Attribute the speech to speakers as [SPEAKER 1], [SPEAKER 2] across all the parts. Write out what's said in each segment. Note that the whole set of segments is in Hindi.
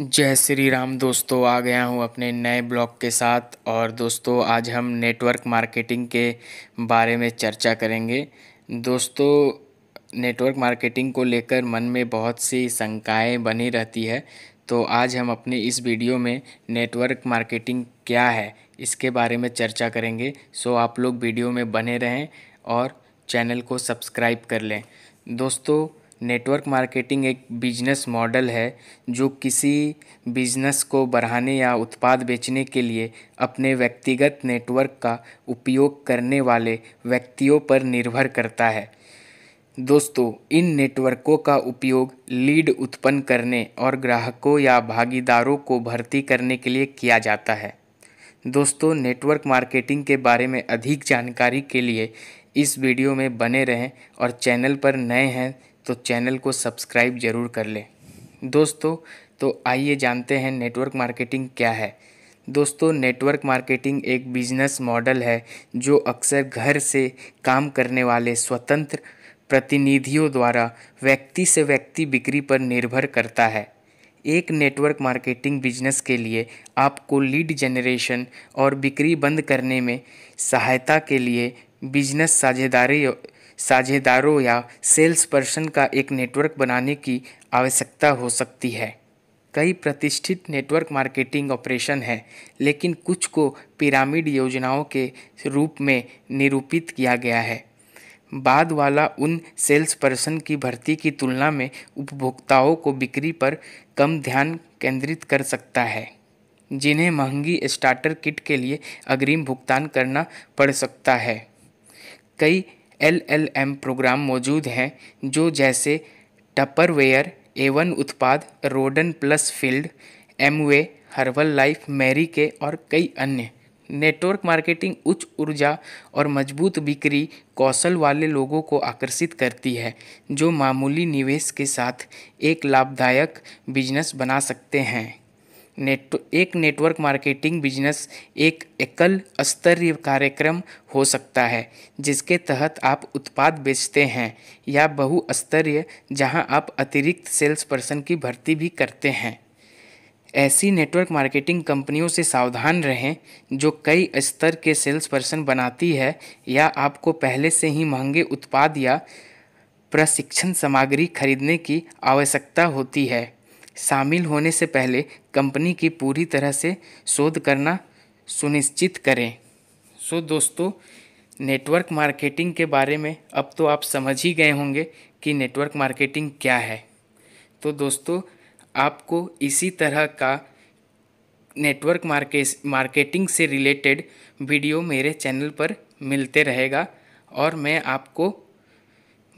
[SPEAKER 1] जय श्री राम दोस्तों आ गया हूँ अपने नए ब्लॉग के साथ और दोस्तों आज हम नेटवर्क मार्केटिंग के बारे में चर्चा करेंगे दोस्तों नेटवर्क मार्केटिंग को लेकर मन में बहुत सी शंकाएँ बनी रहती है तो आज हम अपने इस वीडियो में नेटवर्क मार्केटिंग क्या है इसके बारे में चर्चा करेंगे सो आप लोग वीडियो में बने रहें और चैनल को सब्सक्राइब कर लें दोस्तों नेटवर्क मार्केटिंग एक बिजनेस मॉडल है जो किसी बिजनेस को बढ़ाने या उत्पाद बेचने के लिए अपने व्यक्तिगत नेटवर्क का उपयोग करने वाले व्यक्तियों पर निर्भर करता है दोस्तों इन नेटवर्कों का उपयोग लीड उत्पन्न करने और ग्राहकों या भागीदारों को भर्ती करने के लिए किया जाता है दोस्तों नेटवर्क मार्केटिंग के बारे में अधिक जानकारी के लिए इस वीडियो में बने रहें और चैनल पर नए हैं तो चैनल को सब्सक्राइब ज़रूर कर लें दोस्तों तो आइए जानते हैं नेटवर्क मार्केटिंग क्या है दोस्तों नेटवर्क मार्केटिंग एक बिजनेस मॉडल है जो अक्सर घर से काम करने वाले स्वतंत्र प्रतिनिधियों द्वारा व्यक्ति से व्यक्ति बिक्री पर निर्भर करता है एक नेटवर्क मार्केटिंग बिजनेस के लिए आपको लीड जनरेशन और बिक्री बंद करने में सहायता के लिए बिजनेस साझेदारी साझेदारों या सेल्स पर्सन का एक नेटवर्क बनाने की आवश्यकता हो सकती है कई प्रतिष्ठित नेटवर्क मार्केटिंग ऑपरेशन हैं लेकिन कुछ को पिरामिड योजनाओं के रूप में निरूपित किया गया है बाद वाला उन सेल्स पर्सन की भर्ती की तुलना में उपभोक्ताओं को बिक्री पर कम ध्यान केंद्रित कर सकता है जिन्हें महंगी स्टार्टर किट के लिए अग्रिम भुगतान करना पड़ सकता है कई एल एल एम प्रोग्राम मौजूद हैं जो जैसे टपरवेयर एवन उत्पाद Rodan plus field Amway Herbalife Mary के और कई अन्य नेटवर्क मार्केटिंग उच्च ऊर्जा और मजबूत बिक्री कौशल वाले लोगों को आकर्षित करती है जो मामूली निवेश के साथ एक लाभदायक बिजनेस बना सकते हैं नेट एक नेटवर्क मार्केटिंग बिजनेस एक एकल स्तरीय कार्यक्रम हो सकता है जिसके तहत आप उत्पाद बेचते हैं या बहुस्तरीय जहां आप अतिरिक्त सेल्स पर्सन की भर्ती भी करते हैं ऐसी नेटवर्क मार्केटिंग कंपनियों से सावधान रहें जो कई स्तर के सेल्स पर्सन बनाती है या आपको पहले से ही महंगे उत्पाद या प्रशिक्षण सामग्री खरीदने की आवश्यकता होती है शामिल होने से पहले कंपनी की पूरी तरह से शोध करना सुनिश्चित करें सो so, दोस्तों नेटवर्क मार्केटिंग के बारे में अब तो आप समझ ही गए होंगे कि नेटवर्क मार्केटिंग क्या है तो दोस्तों आपको इसी तरह का नेटवर्क मार्के मार्केटिंग से रिलेटेड वीडियो मेरे चैनल पर मिलते रहेगा और मैं आपको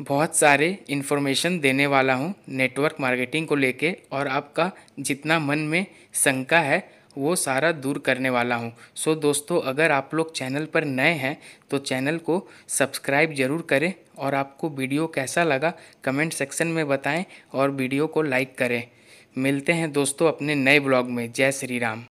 [SPEAKER 1] बहुत सारे इन्फॉर्मेशन देने वाला हूँ नेटवर्क मार्केटिंग को लेके और आपका जितना मन में शंका है वो सारा दूर करने वाला हूँ सो so, दोस्तों अगर आप लोग चैनल पर नए हैं तो चैनल को सब्सक्राइब ज़रूर करें और आपको वीडियो कैसा लगा कमेंट सेक्शन में बताएं और वीडियो को लाइक करें मिलते हैं दोस्तों अपने नए ब्लॉग में जय श्री राम